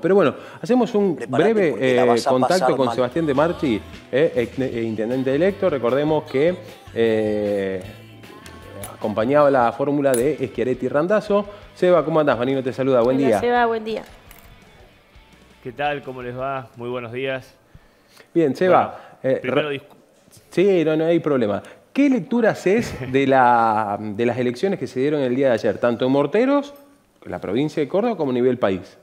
Pero bueno, hacemos un breve eh, contacto con Sebastián de Marchi, eh, eh, intendente electo. Recordemos que acompañaba la fórmula de Eschiaretti Randazo. Seba, ¿cómo andás? Vanino te saluda, buen día. Seba, buen día. ¿Qué tal? ¿Cómo les va? Muy buenos días. Bien, Seba. sí, no, hay problema. ¿Qué lectura es de, de las elecciones que se dieron el día de ayer, tanto en Morteros, la provincia de Córdoba, como a nivel país?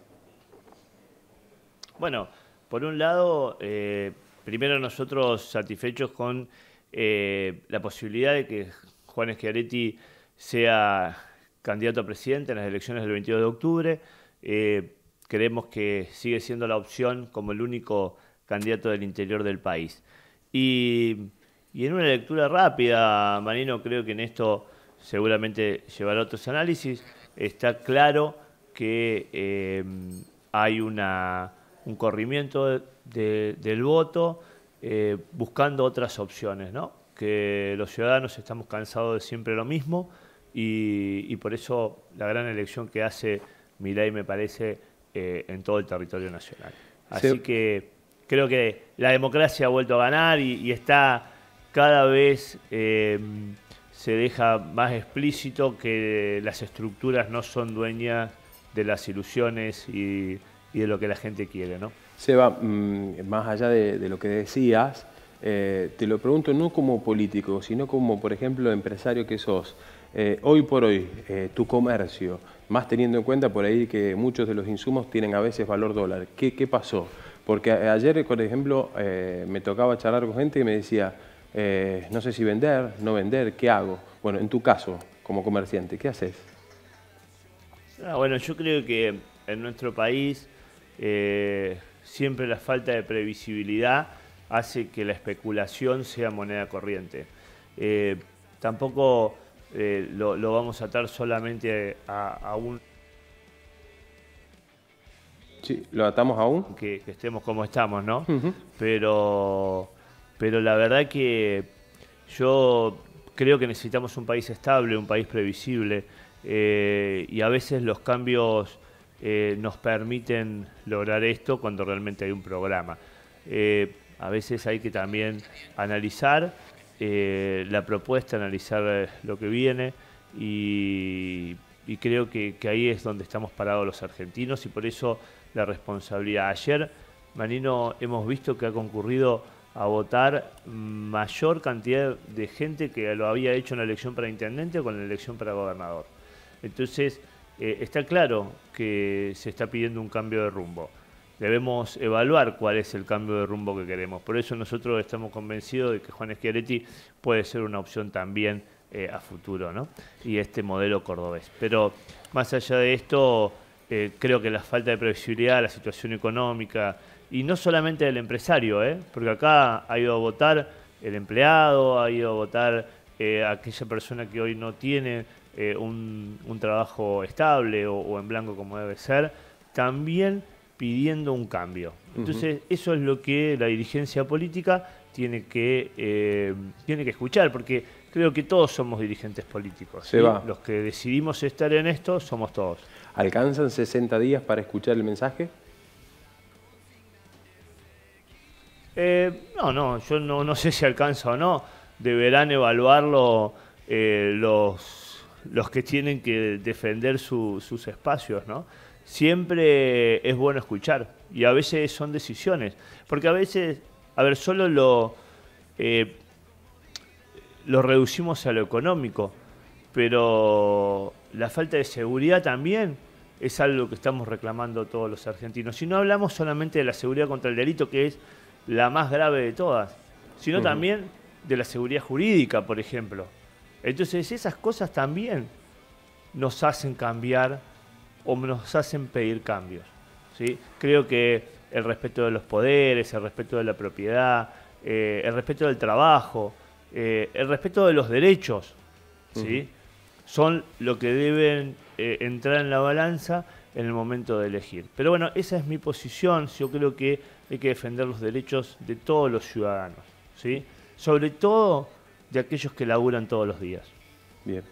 Bueno, por un lado, eh, primero nosotros satisfechos con eh, la posibilidad de que Juan Schiaretti sea candidato a presidente en las elecciones del 22 de octubre. Eh, creemos que sigue siendo la opción como el único candidato del interior del país. Y, en una lectura rápida, Marino, creo que en esto seguramente llevará otros análisis, está claro que hay una un corrimiento del voto, eh, buscando otras opciones, ¿no? que los ciudadanos estamos cansados de siempre lo mismo y, por eso la gran elección que hace Milay, me parece eh, en todo el territorio nacional. Así que creo que la democracia ha vuelto a ganar y, está cada vez eh, se deja más explícito que las estructuras no son dueñas de las ilusiones y y de lo que la gente quiere, ¿no? Seba, mm, más allá de, lo que decías, eh, te lo pregunto no como político, sino como, por ejemplo, empresario que sos. Eh, hoy por hoy, eh, tu comercio, más teniendo en cuenta por ahí que muchos de los insumos tienen a veces valor dólar. ¿Qué, pasó? Porque ayer, por ejemplo, me tocaba charlar con gente y me decía, no sé si vender, no vender, ¿qué hago? Bueno, en tu caso, como comerciante, ¿qué haces? Ah, bueno, yo creo que en nuestro país eh, siempre la falta de previsibilidad hace que la especulación sea moneda corriente. Eh, tampoco eh, lo, vamos a atar solamente a, un... Sí, lo atamos aún Que, estemos como estamos, ¿no? pero, pero la verdad que yo creo que necesitamos un país estable, un país previsible, y a veces los cambios eh, nos permiten lograr esto cuando realmente hay un programa. Eh, a veces hay que también analizar eh, la propuesta, analizar lo que viene y, creo que, ahí es donde estamos parados los argentinos y por eso la responsabilidad. Ayer, Manino, hemos visto que ha concurrido a votar mayor cantidad de gente que lo había hecho en la elección para intendente o con la elección para gobernador. Entonces, eh, está claro que se está pidiendo un cambio de rumbo. Debemos evaluar cuál es el cambio de rumbo que queremos. Por eso nosotros estamos convencidos de que Juan Schiaretti puede ser una opción también eh, a futuro, ¿no? Y este modelo cordobés. Pero más allá de esto, eh, creo que la falta de previsibilidad, la situación económica, y no solamente del empresario, ¿eh? porque acá ha ido a votar el empleado, ha ido a votar aquella persona que hoy no tiene eh, un, trabajo estable o, en blanco como debe ser, también pidiendo un cambio. Entonces, eso es lo que la dirigencia política tiene que, eh, tiene que escuchar, porque creo que todos somos dirigentes políticos. Los que decidimos estar en esto somos todos. ¿Alcanzan 60 días para escuchar el mensaje? Eh, no, no, yo no, no sé si alcanza o no. Deberán evaluarlo los los que tienen que defender sus espacios, ¿no? Siempre es bueno escuchar y a veces son decisiones, porque a veces, a ver, solo lo, eh, lo reducimos a lo económico, pero la falta de seguridad también es algo que estamos reclamando todos los argentinos. Si no hablamos solamente de la seguridad contra el delito, que es la más grave de todas, sino también de la seguridad jurídica, por ejemplo. Entonces esas cosas también nos hacen cambiar o nos hacen pedir cambios. ¿sí? Creo que el respeto de los poderes, el respeto de la propiedad, eh, el respeto del trabajo, eh, el respeto de los derechos, ¿sí? son lo que deben eh, entrar en la balanza en el momento de elegir. Pero bueno, esa es mi posición. Yo creo que hay que defender los derechos de todos los ciudadanos. ¿sí? Sobre todo de aquellos que laburan todos los días. Bien.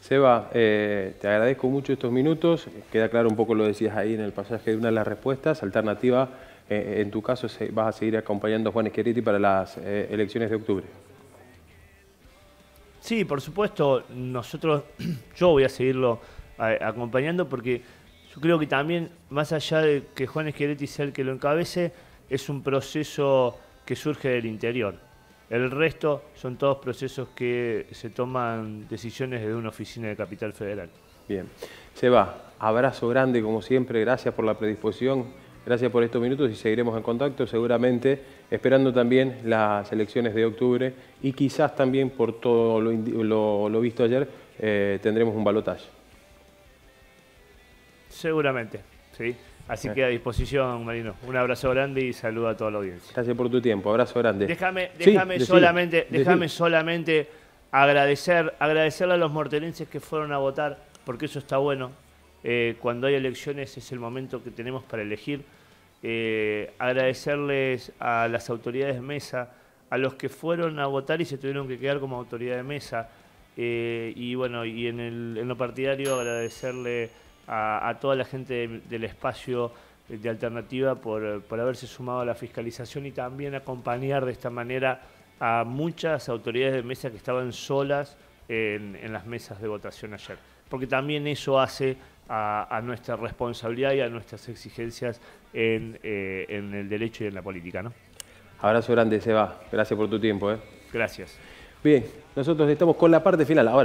Seba, eh, te agradezco mucho estos minutos. Queda claro un poco lo decías ahí en el pasaje de una de las respuestas. Alternativa, eh, en tu caso, vas a seguir acompañando a Juan Esqueriti para las eh, elecciones de octubre. Sí, por supuesto. Nosotros, yo voy a seguirlo acompañando porque yo creo que también, más allá de que Juan Esqueriti sea el que lo encabece, es un proceso que surge del interior. El resto son todos procesos que se toman decisiones desde una oficina de Capital Federal. Bien. Seba, abrazo grande como siempre, gracias por la predisposición, gracias por estos minutos y seguiremos en contacto seguramente, esperando también las elecciones de octubre y quizás también por todo lo, visto ayer eh, tendremos un balotaje. Seguramente, sí. Así que a disposición, Marino. Un abrazo grande y saludo a toda la audiencia. Gracias por tu tiempo, abrazo grande. Déjame, solamente, déjame solamente agradecer, agradecerle a los mortenenses que fueron a votar, porque eso está bueno. Eh, cuando hay elecciones es el momento que tenemos para elegir. Eh, agradecerles a las autoridades de mesa, a los que fueron a votar y se tuvieron que quedar como autoridad de mesa. Eh, y bueno, y en, en lo partidario agradecerle a, toda la gente del espacio de alternativa por, haberse sumado a la fiscalización y también acompañar de esta manera a muchas autoridades de mesa que estaban solas en, las mesas de votación ayer. Porque también eso hace a, nuestra responsabilidad y a nuestras exigencias eh, en, el derecho y en la política. ¿no? Abrazo grande, Seba. Gracias por tu tiempo. ¿eh? Gracias. Bien, nosotros estamos con la parte final ahora.